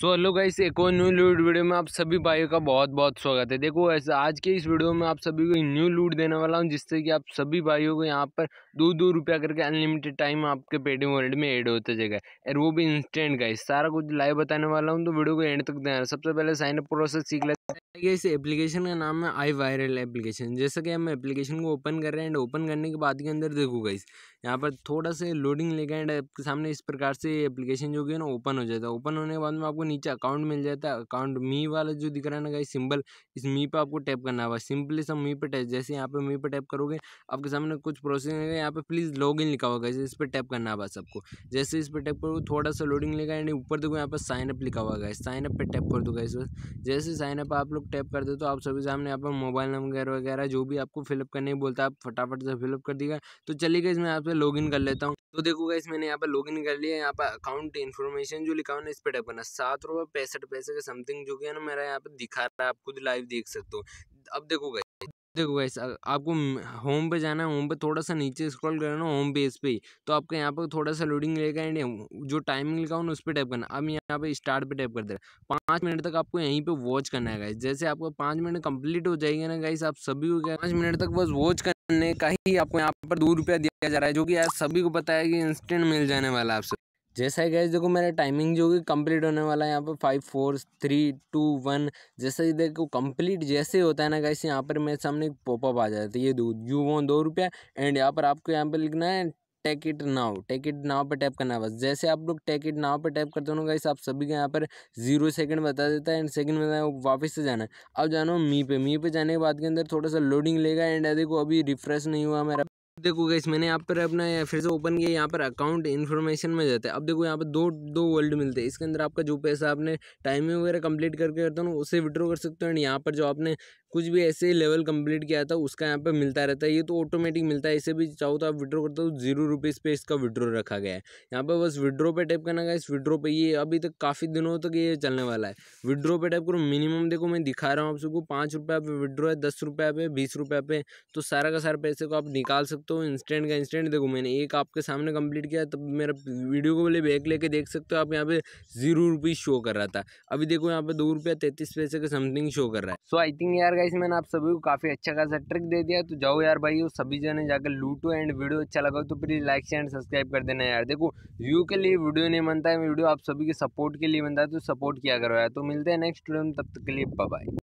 so hello guys एक और new लूट वीडियो में आप सभी भाइयों का बहुत बहुत स्वागत है देखो ऐसे आज के इस वीडियो में आप सभी को न्यू लूट देने वाला हूं जिससे कि आप सभी भाइयों को यहाँ पर दो दो रुपया करके अनलिमिटेड टाइम आपके पेटीएम वॉलेट में ऐड होते जाएगा और वो भी इंस्टेंट गाइस सारा कुछ लाइव बताने वाला हूँ तो वीडियो को एंड तक देना सबसे पहले साइनअप प्रोसेस सीख ले इस एप्लीकेशन का नाम है आई वायरल एप्लीकेशन जैसा कि हम एप्लीकेशन को ओपन कर रहे हैं एंड ओपन करने के बाद के अंदर देखो इस यहाँ पर थोड़ा सा लोडिंग लेगा एंड आपके सामने इस प्रकार से एप्लीकेशन जो कि है ना ओपन हो जाता है ओपन होने के बाद में आपको नीचे अकाउंट मिल जाता है अकाउंट मी वाला जो दिख रहा है ना गई सिंबल इस मी पर आपको टैप करना होगा सिंपली सब मी पर टैप जैसे यहाँ पर मी पर टैप करोगे आपके सामने कुछ प्रोसेसिंग है यहाँ पर प्लीज़ लॉग इन लिखा होगा इस पर टैप करना होगा सबको जैसे इस पर टैप करोगे थोड़ा सा लोडिंग लेगा एंड ऊपर देखो यहाँ पर साइनअप लिखा हुआ है साइनअप पर टैप कर दो गाइस जैसे साइनअप आप लोग टैप कर दे तो आप सभी सामने यहाँ पर मोबाइल नंबर वगैरह जो भी आपको फिलअप करने बोलता है आप फटाफट से फिलअप कर दिएगा तो चलिएगा इसमें यहाँ पे इन कर लेता हूँ तो देखो इस मैंने यहाँ पर इन कर लिया यहाँ पर अकाउंट इन्फॉर्मेशन जो लिखा हुआ है इस पर टैप करना सात रुपये पैंसठ पैसे का समथिंग जो कि है ना मेरा यहाँ पर दिखा रहा है आप खुद लाइव देख सकते हो अब देखो देखो गाइस आपको होम पे जाना है होम पे थोड़ा सा नीचे स्क्रॉल करना होम पेज पे ही तो आपको यहाँ पर थोड़ा सा लोडिंग लेगा एंड जो टाइमिंग लिखा होना उस पर टाइप करना अब यहाँ पे स्टार्ट पे टाइप कर दे रहा पाँच मिनट तक आपको यहीं पे वॉच करना है गाइस जैसे आपको पाँच मिनट कंप्लीट हो जाएगा ना गाइस आप सभी को पाँच मिनट तक बस वॉच करने का ही आपको यहाँ पर दो रुपया दिया जा रहा है जो कि यार सभी को पता है कि इंस्टेंट मिल जाने वाला आपसे जैसा ही गैस देखो मेरा टाइमिंग जो होगी कंप्लीट होने वाला है यहाँ पर five four three two one जैसा ही देखो कंप्लीट जैसे होता है ना गैस यहाँ पर मेरे सामने पॉपअप आ जाता है ये दूध यू वो दो रुपया एंड यहाँ पर आपको यहाँ पर लिखना है take it now take it now पर टैप करना है बस जैसे आप लोग टेक इट नाव पर टैप करते हो ना आप सभी का यहाँ पर जीरो सेकंड बता देता है एंड सेकंड में वापस से जाना है अब जानो मी पे मी पे जाने के बाद के अंदर थोड़ा सा लोडिंग लेगा एंड देखो अभी रिफ्रेश नहीं हुआ मेरा देखो गैस मैंने यहाँ पर अपना फिर से ओपन किया यहाँ पर अकाउंट इन्फॉर्मेशन में जाता है अब देखो यहाँ पर दो दो वर्ल्ड मिलते हैं इसके अंदर आपका जो पैसा आपने टाइमिंग वगैरह कंप्लीट करके करता हूँ ना उसे विड्रॉ कर सकते हो एंड यहाँ पर जो आपने कुछ भी ऐसे लेवल कंप्लीट किया था उसका यहाँ पे मिलता रहता है ये तो ऑटोमेटिक मिलता है इसे भी चाहो तो आप विड्रॉ करते हो जीरो रुपीज़ पे इसका विड्रॉ रखा गया है यहाँ पे बस विड्रॉ पे टाइप करना इस विड्रॉ पे ये अभी तक काफ़ी दिनों तक ये चलने वाला है विड्रॉ पे टाइप करो मिनिमम देखो मैं दिखा रहा हूँ आप सबको पाँच रुपये पे विड्रॉ है दस रुपये पे बीस रुपये पे तो सारा का सारा पैसे को आप निकाल सकते हो इंस्टेंट का इंस्टेंट देखो मैंने एक आपके सामने कंप्लीट किया तब मेरा वीडियो को बोले बैक लेके देख सकते हो आप यहाँ पे जीरो रुपीज़ शो कर रहा था अभी देखो यहाँ पे दो रुपया तैतीस पैसे के समथिंग शो कर रहा है सो आई थिंक यार गाइस मैंने आप सभी को काफ़ी अच्छा खासा ट्रिक दे दिया तो जाओ यार भाई वो सभी जने जाकर लूटो एंड वीडियो अच्छा लगा तो प्लीज़ लाइक एंड सब्सक्राइब कर देना यार देखो व्यू के लिए वीडियो नहीं बनता है वीडियो आप सभी के सपोर्ट के लिए बनता है तो सपोर्ट किया करो यार तो मिलते हैं नेक्स्ट वीडियो में तब तक के लिए बाय